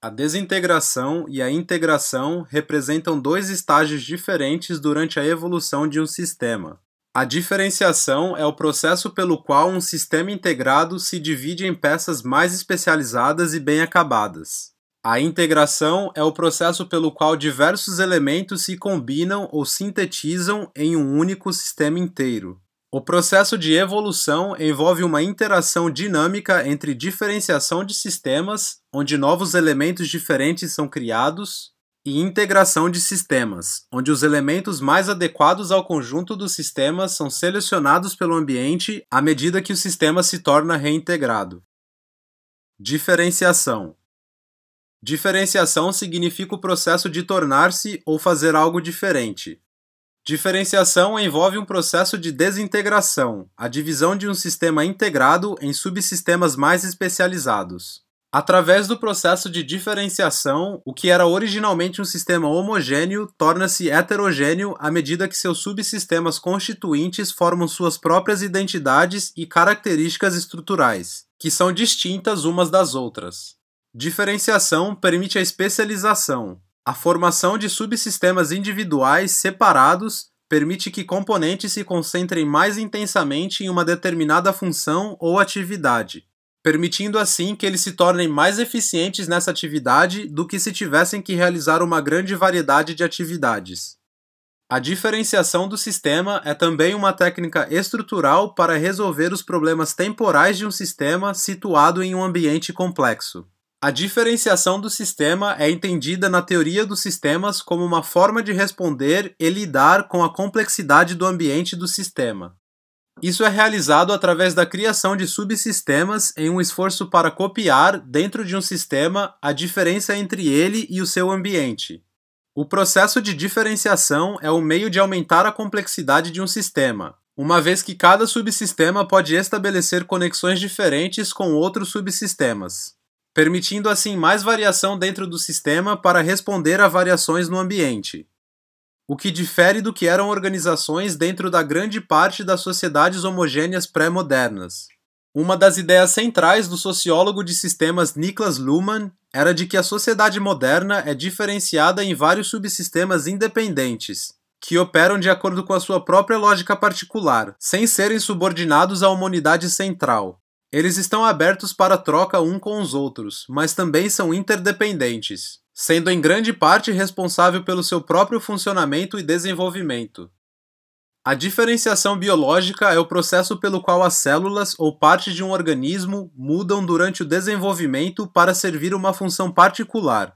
A desintegração e a integração representam dois estágios diferentes durante a evolução de um sistema. A diferenciação é o processo pelo qual um sistema integrado se divide em peças mais especializadas e bem acabadas. A integração é o processo pelo qual diversos elementos se combinam ou sintetizam em um único sistema inteiro. O processo de evolução envolve uma interação dinâmica entre diferenciação de sistemas, onde novos elementos diferentes são criados, e integração de sistemas, onde os elementos mais adequados ao conjunto dos sistemas são selecionados pelo ambiente à medida que o sistema se torna reintegrado. Diferenciação Diferenciação significa o processo de tornar-se ou fazer algo diferente, Diferenciação envolve um processo de desintegração, a divisão de um sistema integrado em subsistemas mais especializados. Através do processo de diferenciação, o que era originalmente um sistema homogêneo torna-se heterogêneo à medida que seus subsistemas constituintes formam suas próprias identidades e características estruturais, que são distintas umas das outras. Diferenciação permite a especialização, a formação de subsistemas individuais separados permite que componentes se concentrem mais intensamente em uma determinada função ou atividade, permitindo assim que eles se tornem mais eficientes nessa atividade do que se tivessem que realizar uma grande variedade de atividades. A diferenciação do sistema é também uma técnica estrutural para resolver os problemas temporais de um sistema situado em um ambiente complexo. A diferenciação do sistema é entendida na teoria dos sistemas como uma forma de responder e lidar com a complexidade do ambiente do sistema. Isso é realizado através da criação de subsistemas em um esforço para copiar, dentro de um sistema, a diferença entre ele e o seu ambiente. O processo de diferenciação é o um meio de aumentar a complexidade de um sistema, uma vez que cada subsistema pode estabelecer conexões diferentes com outros subsistemas permitindo assim mais variação dentro do sistema para responder a variações no ambiente. O que difere do que eram organizações dentro da grande parte das sociedades homogêneas pré-modernas. Uma das ideias centrais do sociólogo de sistemas Niklas Luhmann era de que a sociedade moderna é diferenciada em vários subsistemas independentes, que operam de acordo com a sua própria lógica particular, sem serem subordinados a uma unidade central. Eles estão abertos para troca um com os outros, mas também são interdependentes, sendo em grande parte responsável pelo seu próprio funcionamento e desenvolvimento. A diferenciação biológica é o processo pelo qual as células ou partes de um organismo mudam durante o desenvolvimento para servir uma função particular.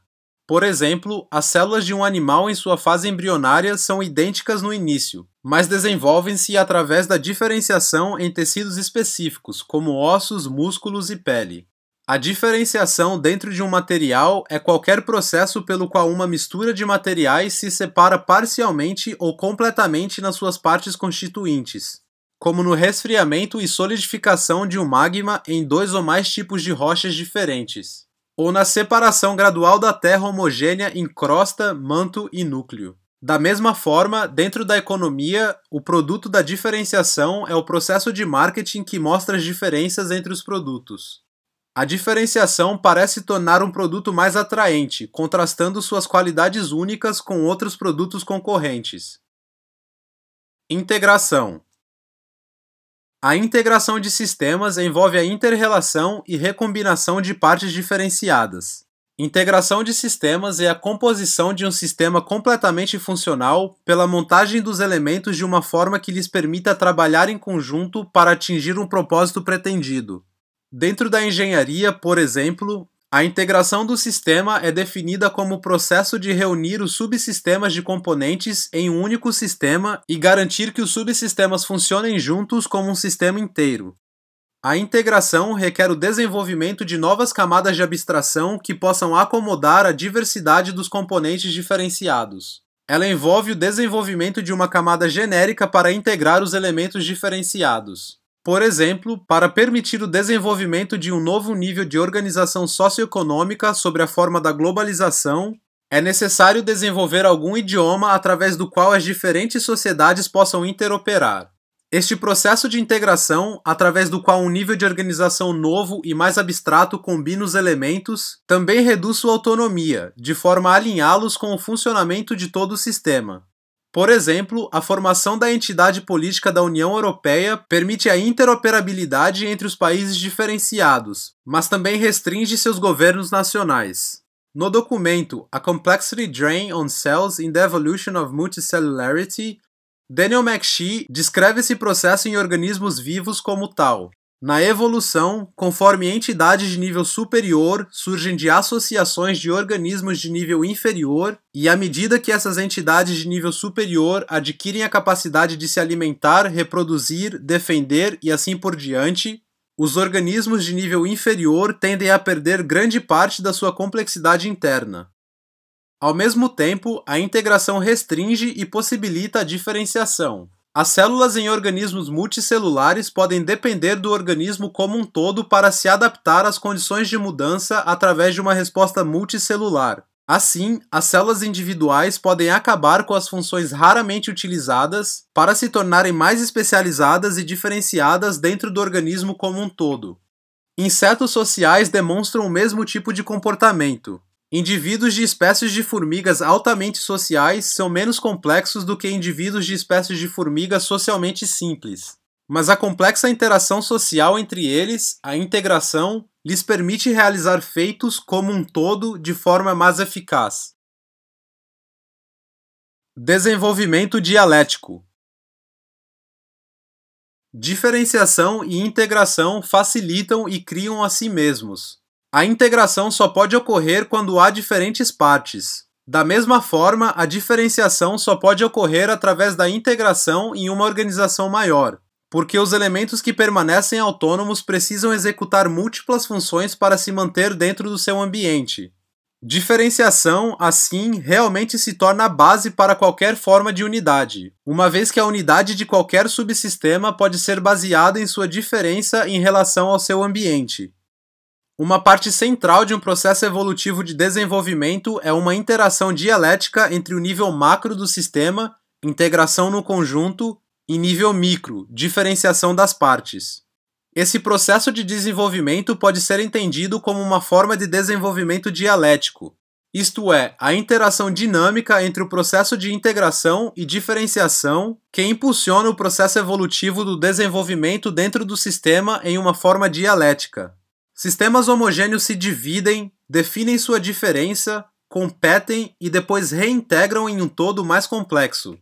Por exemplo, as células de um animal em sua fase embrionária são idênticas no início, mas desenvolvem-se através da diferenciação em tecidos específicos, como ossos, músculos e pele. A diferenciação dentro de um material é qualquer processo pelo qual uma mistura de materiais se separa parcialmente ou completamente nas suas partes constituintes, como no resfriamento e solidificação de um magma em dois ou mais tipos de rochas diferentes, ou na separação gradual da terra homogênea em crosta, manto e núcleo. Da mesma forma, dentro da economia, o produto da diferenciação é o processo de marketing que mostra as diferenças entre os produtos. A diferenciação parece tornar um produto mais atraente, contrastando suas qualidades únicas com outros produtos concorrentes. Integração A integração de sistemas envolve a interrelação e recombinação de partes diferenciadas. Integração de sistemas é a composição de um sistema completamente funcional pela montagem dos elementos de uma forma que lhes permita trabalhar em conjunto para atingir um propósito pretendido. Dentro da engenharia, por exemplo, a integração do sistema é definida como o processo de reunir os subsistemas de componentes em um único sistema e garantir que os subsistemas funcionem juntos como um sistema inteiro. A integração requer o desenvolvimento de novas camadas de abstração que possam acomodar a diversidade dos componentes diferenciados. Ela envolve o desenvolvimento de uma camada genérica para integrar os elementos diferenciados. Por exemplo, para permitir o desenvolvimento de um novo nível de organização socioeconômica sobre a forma da globalização, é necessário desenvolver algum idioma através do qual as diferentes sociedades possam interoperar. Este processo de integração, através do qual um nível de organização novo e mais abstrato combina os elementos, também reduz sua autonomia, de forma a alinhá-los com o funcionamento de todo o sistema. Por exemplo, a formação da entidade política da União Europeia permite a interoperabilidade entre os países diferenciados, mas também restringe seus governos nacionais. No documento A Complexity Drain on Cells in the Evolution of Multicellularity, Daniel McShee descreve esse processo em organismos vivos como tal. Na evolução, conforme entidades de nível superior surgem de associações de organismos de nível inferior, e à medida que essas entidades de nível superior adquirem a capacidade de se alimentar, reproduzir, defender e assim por diante, os organismos de nível inferior tendem a perder grande parte da sua complexidade interna. Ao mesmo tempo, a integração restringe e possibilita a diferenciação. As células em organismos multicelulares podem depender do organismo como um todo para se adaptar às condições de mudança através de uma resposta multicelular. Assim, as células individuais podem acabar com as funções raramente utilizadas para se tornarem mais especializadas e diferenciadas dentro do organismo como um todo. Insetos sociais demonstram o mesmo tipo de comportamento. Indivíduos de espécies de formigas altamente sociais são menos complexos do que indivíduos de espécies de formigas socialmente simples. Mas a complexa interação social entre eles, a integração, lhes permite realizar feitos como um todo de forma mais eficaz. Desenvolvimento dialético Diferenciação e integração facilitam e criam a si mesmos, a integração só pode ocorrer quando há diferentes partes. Da mesma forma, a diferenciação só pode ocorrer através da integração em uma organização maior, porque os elementos que permanecem autônomos precisam executar múltiplas funções para se manter dentro do seu ambiente. Diferenciação, assim, realmente se torna a base para qualquer forma de unidade, uma vez que a unidade de qualquer subsistema pode ser baseada em sua diferença em relação ao seu ambiente. Uma parte central de um processo evolutivo de desenvolvimento é uma interação dialética entre o nível macro do sistema, integração no conjunto, e nível micro, diferenciação das partes. Esse processo de desenvolvimento pode ser entendido como uma forma de desenvolvimento dialético, isto é, a interação dinâmica entre o processo de integração e diferenciação que impulsiona o processo evolutivo do desenvolvimento dentro do sistema em uma forma dialética. Sistemas homogêneos se dividem, definem sua diferença, competem e depois reintegram em um todo mais complexo.